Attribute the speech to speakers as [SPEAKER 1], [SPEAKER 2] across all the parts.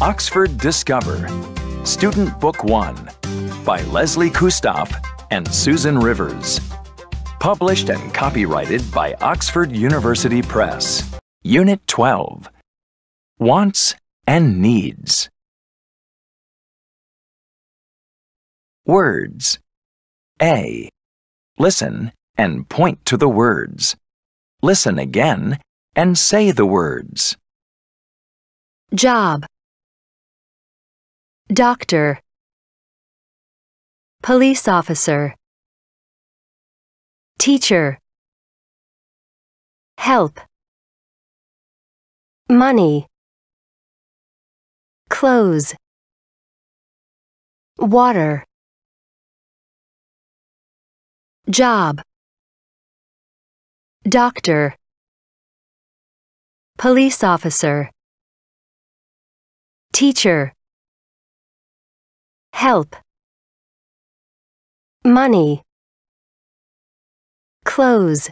[SPEAKER 1] Oxford Discover, Student Book One by Leslie Kustoff and Susan Rivers. Published and copyrighted by Oxford University Press. Unit 12
[SPEAKER 2] Wants and Needs. Words. A. Listen and point to the words. Listen again and say the words. Job. Doctor Police officer Teacher Help Money Clothes Water Job Doctor Police officer Teacher help, money, clothes,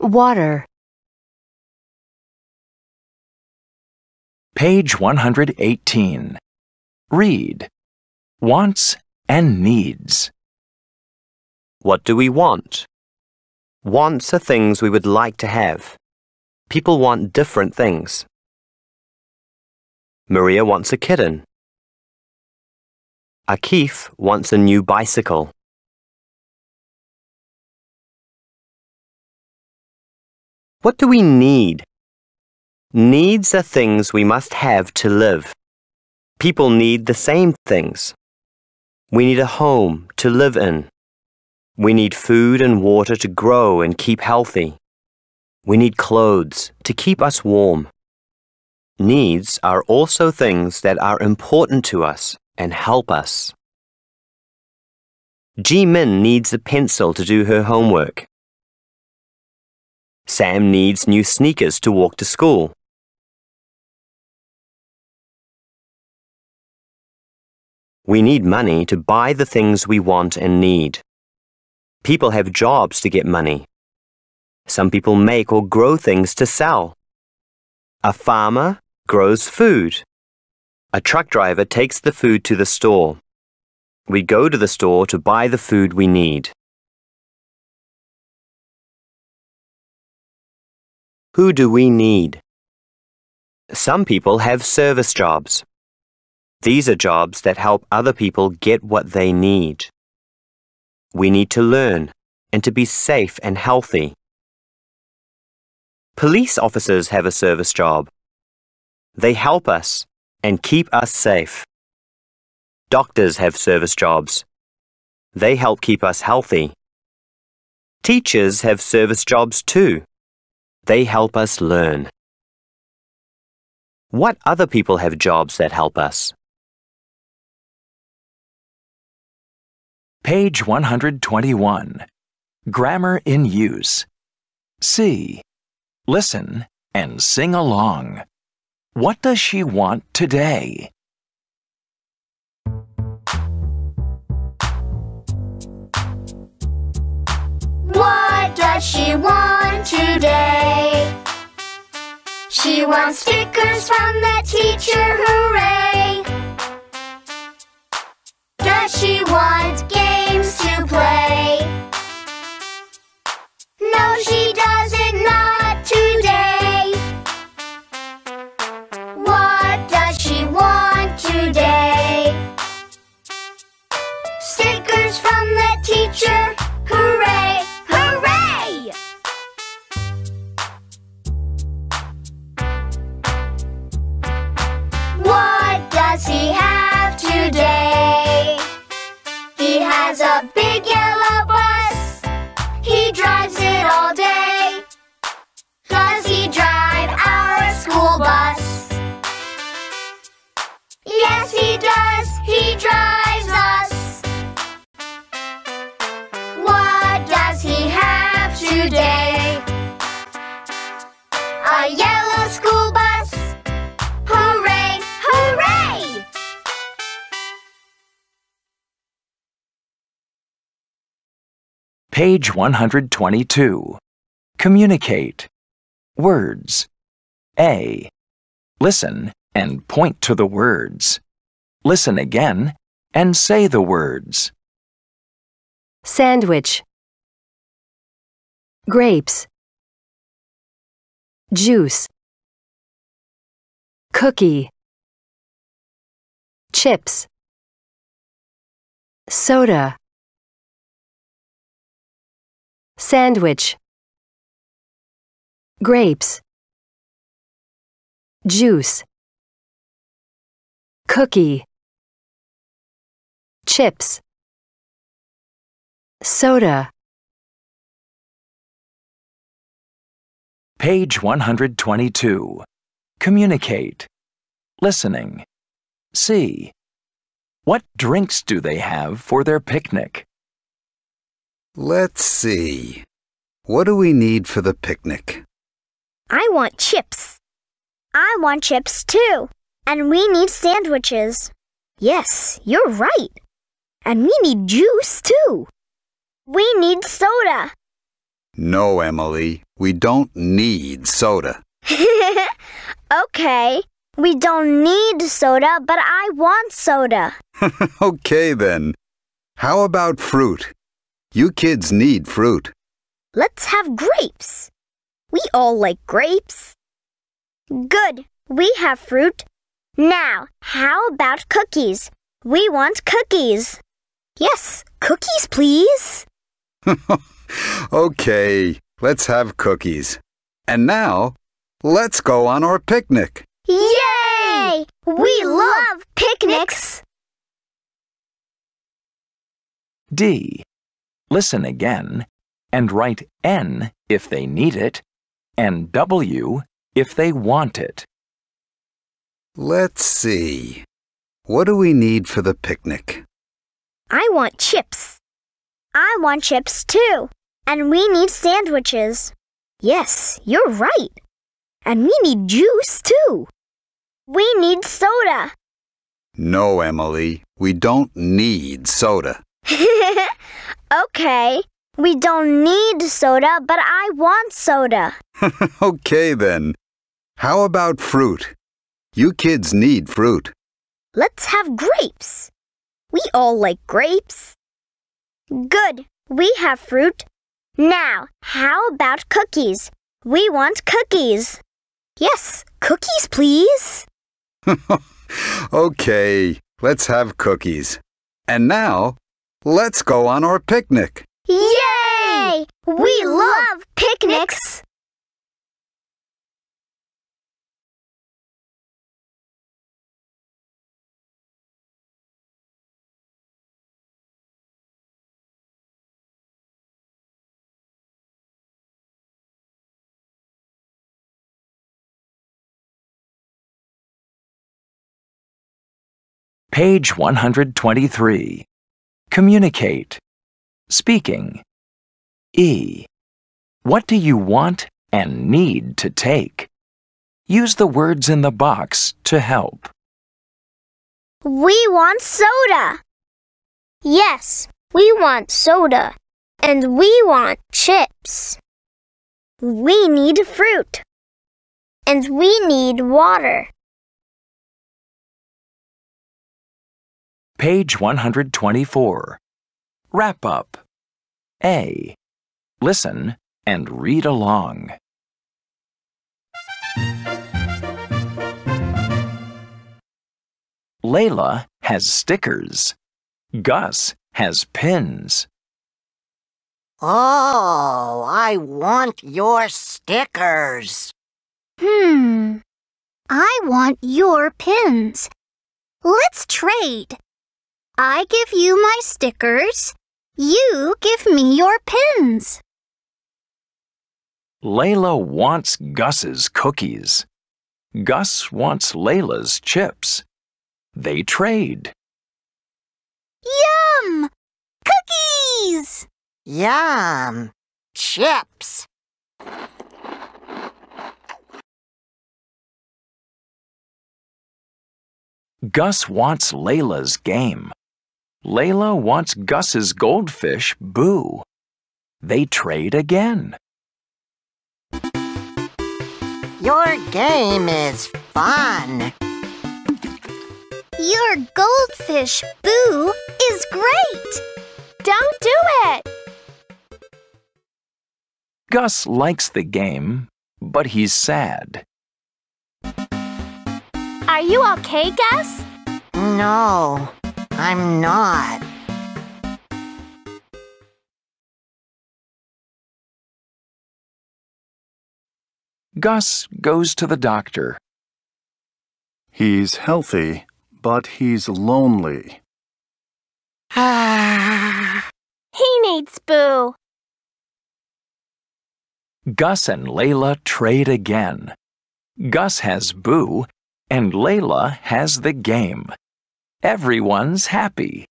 [SPEAKER 2] water. Page 118.
[SPEAKER 3] Read. Wants and needs. What do we want? Wants are things we would like to have. People want different things. Maria wants a kitten.
[SPEAKER 2] Akif wants a new bicycle. What do we need?
[SPEAKER 3] Needs are things we must have to live. People need the same things. We need a home to live in. We need food and water to grow and keep healthy. We need clothes to keep us warm. Needs are also things that are important to us and help us. Ji Min needs a pencil to do her homework. Sam needs new sneakers to
[SPEAKER 2] walk to school.
[SPEAKER 3] We need money to buy the things we want and need. People have jobs to get money. Some people make or grow things to sell. A farmer grows food. A truck driver takes the food to the store. We go to the store to buy the food we need. Who do we need? Some people have service jobs. These are jobs that help other people get what they need. We need to learn and to be safe and healthy. Police officers have a service job. They help us and keep us safe. Doctors have service jobs. They help keep us healthy. Teachers have service jobs too. They help us learn. What other people have jobs that help us?
[SPEAKER 2] Page 121.
[SPEAKER 1] Grammar in use. C. Listen and sing along. What does she want today?
[SPEAKER 4] What does she want today? She wants stickers from the teacher who
[SPEAKER 1] Page 122. Communicate. Words. A. Listen and point to the words. Listen
[SPEAKER 2] again and say the words. Sandwich. Grapes. Juice. Cookie. Chips. Soda. Sandwich. Grapes. Juice. Cookie. Chips. Soda. Page 122. Communicate. Listening. See.
[SPEAKER 1] What drinks do they have for their picnic? Let's see. What do we need for the picnic?
[SPEAKER 4] I want chips. I want chips too. And we need sandwiches. Yes, you're right. And we need juice too. We need soda.
[SPEAKER 5] No, Emily, we don't need soda.
[SPEAKER 4] okay, we don't need soda, but I want soda.
[SPEAKER 5] okay then. How about fruit? You kids need fruit.
[SPEAKER 4] Let's have grapes. We all like grapes. Good, we have fruit. Now, how about cookies? We want cookies. Yes, cookies, please.
[SPEAKER 5] okay, let's have cookies. And now, let's go on our picnic.
[SPEAKER 4] Yay! We love picnics!
[SPEAKER 1] D listen again, and write N if they need it, and W if they want it. Let's see. What do we
[SPEAKER 5] need for the picnic?
[SPEAKER 4] I want chips. I want chips too. And we need sandwiches. Yes, you're right. And we need juice too. We need soda.
[SPEAKER 5] No, Emily, we don't need soda.
[SPEAKER 4] Okay. We don't need soda, but I want soda.
[SPEAKER 5] okay, then. How about fruit? You kids need fruit.
[SPEAKER 4] Let's have grapes. We all like grapes. Good. We have fruit. Now, how about cookies? We want cookies. Yes, cookies, please.
[SPEAKER 5] okay, let's have cookies. And now, Let's go on our picnic.
[SPEAKER 2] Yay! We love picnics! Page 123. Communicate. Speaking.
[SPEAKER 1] E. What do you want and need to take? Use the words in the box to help.
[SPEAKER 2] We
[SPEAKER 4] want soda. Yes, we want soda. And we
[SPEAKER 2] want chips. We need fruit. And we need water.
[SPEAKER 1] Page 124. Wrap up. A. Listen and read along. Layla has stickers. Gus has pins.
[SPEAKER 4] Oh, I want your stickers. Hmm, I want your pins. Let's trade. I give you my stickers. You give me your pins.
[SPEAKER 1] Layla wants Gus's cookies. Gus wants Layla's chips. They trade.
[SPEAKER 4] Yum! Cookies! Yum!
[SPEAKER 2] Chips! Gus wants Layla's game. Layla wants Gus's goldfish, Boo.
[SPEAKER 1] They trade again. Your game is fun. Your goldfish,
[SPEAKER 4] Boo, is great. Don't do it.
[SPEAKER 1] Gus likes the game, but he's sad.
[SPEAKER 4] Are you okay, Gus?
[SPEAKER 1] No.
[SPEAKER 2] I'm not. Gus goes to the doctor. He's healthy, but he's lonely.
[SPEAKER 4] Ah, he needs Boo.
[SPEAKER 1] Gus and Layla trade again. Gus has Boo, and Layla has the game. Everyone's happy.